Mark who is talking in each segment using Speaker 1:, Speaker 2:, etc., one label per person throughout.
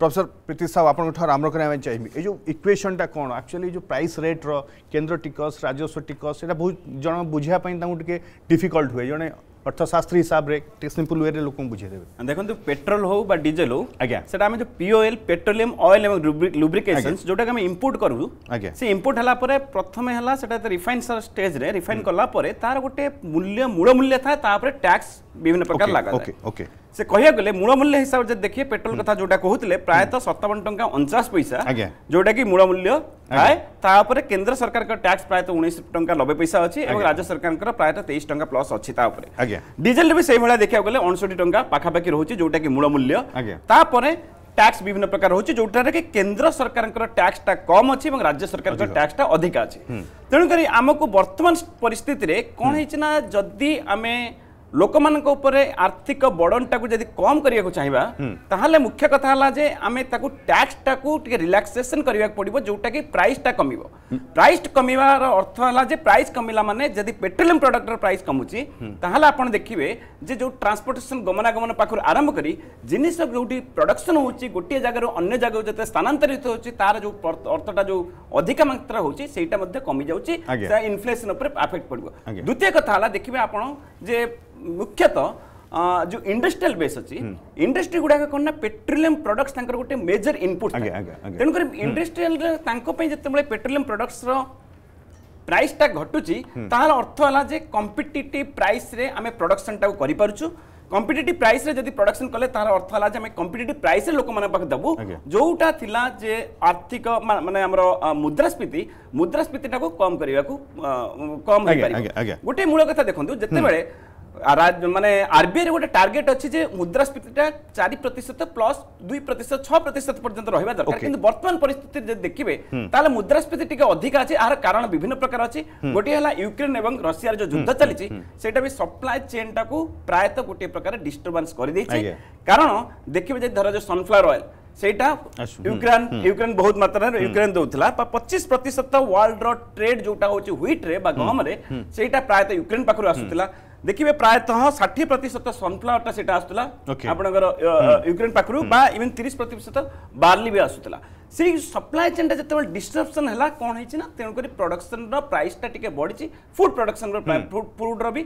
Speaker 1: Professor প্রীতি সাহু আপনার আরম্ভ করা চাইবি এই যে ইকুয়েসনটা কোণ আকচুয়ালি যে প্রাইস রেট্র কেন্দ্র টিকস রাজস্ব টিকস সেটা বহু জন বুঝা টিকে ডিফিকল্ট হুয়ে জনে অর্থশাস্ত্রী হিসাবে সিম্পল ওয়ে লোক বুঝাই দেবে দেখুন পেট্রোল হোক বা ডিজেল হোক আজ্ঞা সেটা আমি যে পিওএল পেট্রোলিয়াম অয়েল এবং লুব্রিকেসন্স যেটাকে আমি ইম্পোর্ট করু আজ্ঞা সে ইম্পোর্ট হলা পরে প্রথমে হলা সেটা রিফাইন স্টেজরে রিফাইন কলা পরে তার গোটে মূল্য মূল মূল্য থাকে তাপরে ট্যাক্স বিভিন্ন প্রকার লাগা ওকে ওকে से कह गले मूलमूल्य हिसाब से देखिए पेट्रोल हम्म। कथा जो कहते प्रायत सतावन टाँग अणचाश पैसा जोटा कि मूल्य है केन्द्र सरकार का टैक्स प्रायत उन्नीस टाइम नबे पैसा अच्छी और राज्य सरकार प्रायत तेईस टाइम प्लस अच्छी डीजेल भी सही भाया देखा गले अणसठी टाँग पाखापाखी रोचे जोटा कि मूलमूल्य टैक्स विभिन्न प्रकार रोचे जोटा कि केन्द्र सरकार टैक्स टा कम अच्छी और राज्य सरकार टैक्स टा अधिक अच्छी हम्म। तेणुक आमको बर्तमान परिस्थिति में कौन हम्म। है जदि आमें लोक मान आर्थिक बड़न टाकू कम करने को चाहिए हम्म। तालोले मुख्य कथे आम टैक्स टाकू रिल्क्सेसन करवाक पड़ो जोटा कि टाइम कम प्राइस कम अर्थ है प्राइस कमला मैंने जब पेट्रोलियम प्रडक्टर प्राइस कमुची तालोले आप देखिए जो ट्रांसपोर्टेसन गमनागमन पाखु आरंभ कर जिन जो प्रडक्शन हो गोटे जगार अगर जगह जो स्थानातरित हो तार जो अर्थटा जो अधिक मात्रा होता कमी जा इनफ्लेसन अफेक्ट पड़ा द्वितीय कथा देखिए आप मुख्यतः जो इंडस्ट्रियल बेस अच्छी इंडस्ट्री गुडा कौन ना पेट्रोलियम प्रडक्ट गोटे मेजर इनपुट तेणुक इंडस्ट्रियल जितने पेट्रोलियम प्रडक्ट र प्राइस टा घटू हम्म। अर्थ है कंपिटेट प्राइस प्रडक्शन टाक कर कंपिटेट प्राइस प्रडक्शन कले तार अर्थ है कंपिटेट प्राइस लोक मैं दबू जोटा थी आर्थिक मान आम मुद्रास्फीति मुद्रास्फीति कम करने को कम गोटे मूल कथा देखते जितेबाला मानने आरबीआई गोटे टार्गेट अच्छी जे मुद्रास्फीतिटा चार प्रतिशत प्लस दुई प्रतिशत छः प्रतिशत पर्यटन रहा दरकार कि बर्तमान परिस्थिति देखिए हम्म। ताल मुद्रास्फीति टी अधिक अच्छे यार कारण विभिन्न प्रकार अच्छी गोटे युक्रेन और रशिया जो युद्ध हम्म। चली हम्म। भी सप्लाय चेन टाक प्रायत गोटे प्रकार डिस्टर्बांस कर कारण देखिए धर जो सनफ्लावर अएल ସେଇଟା ୟୁକ୍ରେନ୍ ୟୁକ୍ରେନ୍ ବହୁତ ମାତ୍ରାରେ ୟୁକ୍ରେନ୍ ଦେଉଥିଲା ବା ପଚିଶ ପ୍ରତିଶତ ୱାର୍ଲଡର ଟ୍ରେଡ୍ ଯୋଉଟା ହେଉଛି ହ୍ୱିଟ୍ରେ ବା ଗହମରେ ସେଇଟା ପ୍ରାୟତଃ ୟୁକ୍ରେନ୍ ପାଖରୁ ଆସୁଥିଲା देखिए प्रायतः षाठी प्रतिशत सनफ्लावर टाइम आसाला आप हम्म। युक्रेन पाखु हम्म। इवेन तीस प्रतिशत बार्ली भी आसूला ସେଇ ସପ୍ଲାଏ ଚେନ୍ଟା ଯେତେବେଳେ ଡିଷ୍ଟରପ୍ସନ୍ ହେଲା କ'ଣ ହେଇଛି ନା ତେଣୁକରି ପ୍ରଡକ୍ସନ୍ର ପ୍ରାଇସ୍ଟା ଟିକେ ବଢ଼ିଛି ଫୁଡ୍ ପ୍ରଡକ୍ସନ୍ର ଫୁଡ୍ର ବି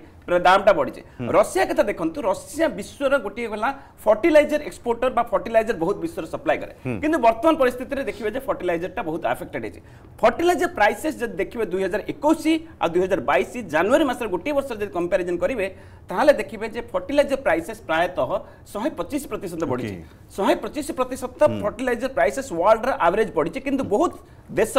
Speaker 1: ଦାମଟା ବଢ଼ିଛି ରଷିଆ କଥା ଦେଖନ୍ତୁ ରଷିଆ ବିଶ୍ୱର ଗୋଟିଏ ହେଲା ଫର୍ଟିଲାଇଜର ଏକ୍ସପୋର୍ଟର ବା ଫର୍ଟିଲାଇଜର ବହୁତ ବିଶ୍ୱର ସପ୍ଲାଏ କରେ କିନ୍ତୁ ବର୍ତ୍ତମାନ ପରିସ୍ଥିତିରେ ଦେଖିବେ ଯେ ଫର୍ଟିଲାଇଜରଟା ବହୁତ ଆଫେକ୍ଟେଡ୍ ହେଇଛି ଫର୍ଟିଲାଇଜର ପ୍ରାଇସେସ୍ ଯଦି ଦେଖିବେ ଦୁଇ ହଜାର ଏକୋଇଶ ଆଉ ଦୁଇ ହଜାର ବାଇଶ ଜାନୁଆରୀ ମାସର ଗୋଟିଏ ବର୍ଷ ଯଦି କମ୍ପାରିଜନ୍ କରିବେ ତାହେଲେ ଦେଖିବେ ଯେ ଫର୍ଟିଲାଇଜର ପ୍ରାଇସେସ୍ ପ୍ରାୟତଃ ଶହେ ପଚିଶ ପ୍ରତିଶତ ବଢ଼ିଛି ଶହେ ପଚିଶ ପ୍ରତିଶତ ଫର୍ଟିଲାଇଜର ପ୍ରାଇସେସ୍ ୱାର୍ଲଡର ঠার আভারেজ পড়ছে কিন্তু বহু দেশ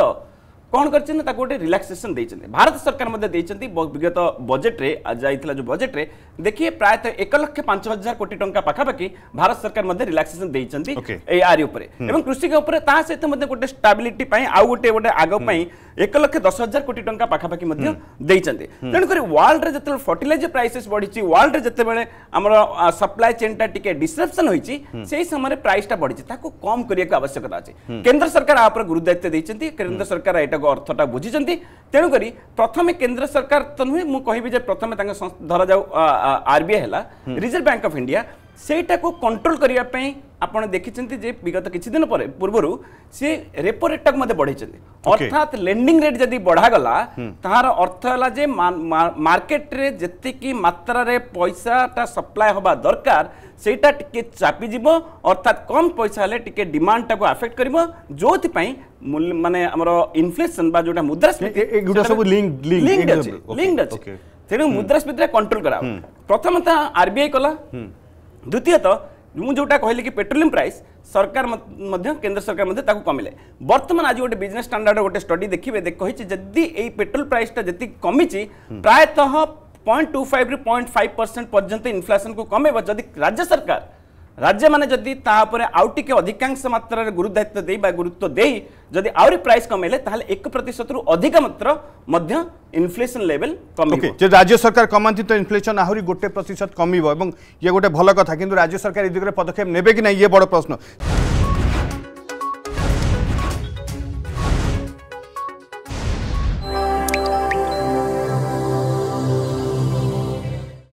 Speaker 1: କ'ଣ କରିଛନ୍ତି ନା ତାକୁ ଗୋଟେ ରିଲାକ୍ସେସନ୍ ଦେଇଛନ୍ତି ଭାରତ ସରକାର ମଧ୍ୟ ଦେଇଛନ୍ତି ବିଗତ ବଜେଟ୍ରେ ଯାଇଥିଲା ଯେଉଁ ବଜେଟ୍ରେ देखिए प्रायतः एक लक्ष पांच हजार कोटी टाइम पाखापाखि भारत सरकार रिल्क्सेसन रिलैक्सेशन आर उपरे hmm. कृषि के सहित गोटे स्टेबिलिटी आउ गोटे गोटे आगो hmm. एक लक्ष दस हजार कोटी टाइम पाखापाखी तेणुक वर्ल्ड में जतले फर्टिलाइजर प्राइसेस बढ़ी वर्ल्ड रे जतबेले हमर सप्लाई चेन टाइम टिके डिसरप्शन समय प्राइस टा बढ़िची कम करने के आवश्यकता अच्छे केन्द्र सरकार आप गुरुदायित्व देइचंती केन्द्र सरकार ये को अर्थ तेणुक प्रथम केन्द्र सरकार तो नुहे मु कहिबे जे प्रथमे जाऊ ଆର୍ବିଆଇ ହେଲା ରିଜର୍ଭ ବ୍ୟାଙ୍କ ଅଫ୍ ଇଣ୍ଡିଆ ସେଇଟାକୁ କଣ୍ଟ୍ରୋଲ କରିବା ପାଇଁ ଆପଣ ଦେଖିଛନ୍ତି ଯେ ବିଗତ କିଛି ଦିନ ପରେ ପୂର୍ବରୁ ସେ ରେପୋ ରେଟ୍ଟାକୁ ମଧ୍ୟ ବଢ଼େଇଛନ୍ତି ଅର୍ଥାତ୍ ଲେଣ୍ଡିଂ ରେଟ୍ ଯଦି ବଢ଼ାଗଲା ତାହାର ଅର୍ଥ ହେଲା ଯେ ମାର୍କେଟରେ ଯେତିକି ମାତ୍ରାରେ ପଇସାଟା ସପ୍ଲାଏ ହେବା ଦରକାର ସେଇଟା ଟିକେ ଚାପିଯିବ ଅର୍ଥାତ୍ କମ୍ ପଇସା ହେଲେ ଟିକେ ଡିମାଣ୍ଡଟାକୁ ଆଫେକ୍ଟ କରିବ ଯେଉଁଥିପାଇଁ ମାନେ ଆମର ଇନଫ୍ଲେସନ୍ ବା ଯେଉଁଟା ମୁଦ୍ରାସ୍ଫୀତି ଲିଙ୍କ୍ଡ ଅଛି ତେଣୁ ମୁଦ୍ରାସ୍ଫୀତିରେ କଣ୍ଟ୍ରୋଲ କରାହବ ପ୍ରଥମତଃ ଆର୍ ବି ଆଇ କଲା ଦ୍ୱିତୀୟତଃ ମୁଁ ଯେଉଁଟା କହିଲି କି ପେଟ୍ରୋଲିୟମ୍ ପ୍ରାଇସ୍ ସରକାର ମଧ୍ୟ କେନ୍ଦ୍ର ସରକାର ମଧ୍ୟ ତାକୁ କମିଲେ ବର୍ତ୍ତମାନ ଆଜି ଗୋଟେ ବିଜନେସ୍ ଷ୍ଟାଣ୍ଡାର୍ଡ ଗୋଟେ ଷ୍ଟଡି ଦେଖିବେ କହିଛି ଯଦି ଏଇ ପେଟ୍ରୋଲ ପ୍ରାଇସ୍ଟା ଯେତିକି କମିଛି ପ୍ରାୟତଃ ପଏଣ୍ଟ ଟୁ ଫାଇଭରୁ ପଏଣ୍ଟ ଫାଇଭ ପରସେଣ୍ଟ ପର୍ଯ୍ୟନ୍ତ ଇନଫ୍ଲେସନକୁ କମେଇବ ଯଦି ରାଜ୍ୟ ସରକାର राज्य मैंने जदि आउटे अधिकांश मात्र गुरुदायित्व दे गुरुत्व दे जदि आउरी प्राइस कमेले ताहले 1 प्रतिशत रु अधिक मात्र मध्य लेवल कमी ओके राज्य सरकार कमांती तो इनफ्लेसन आहुरी गोटे प्रतिशत कमी ये गोटे भल कथा किंतु राज्य सरकार ए दिगरे पदक्षेप नेबे कि ना ये बड़ प्रश्न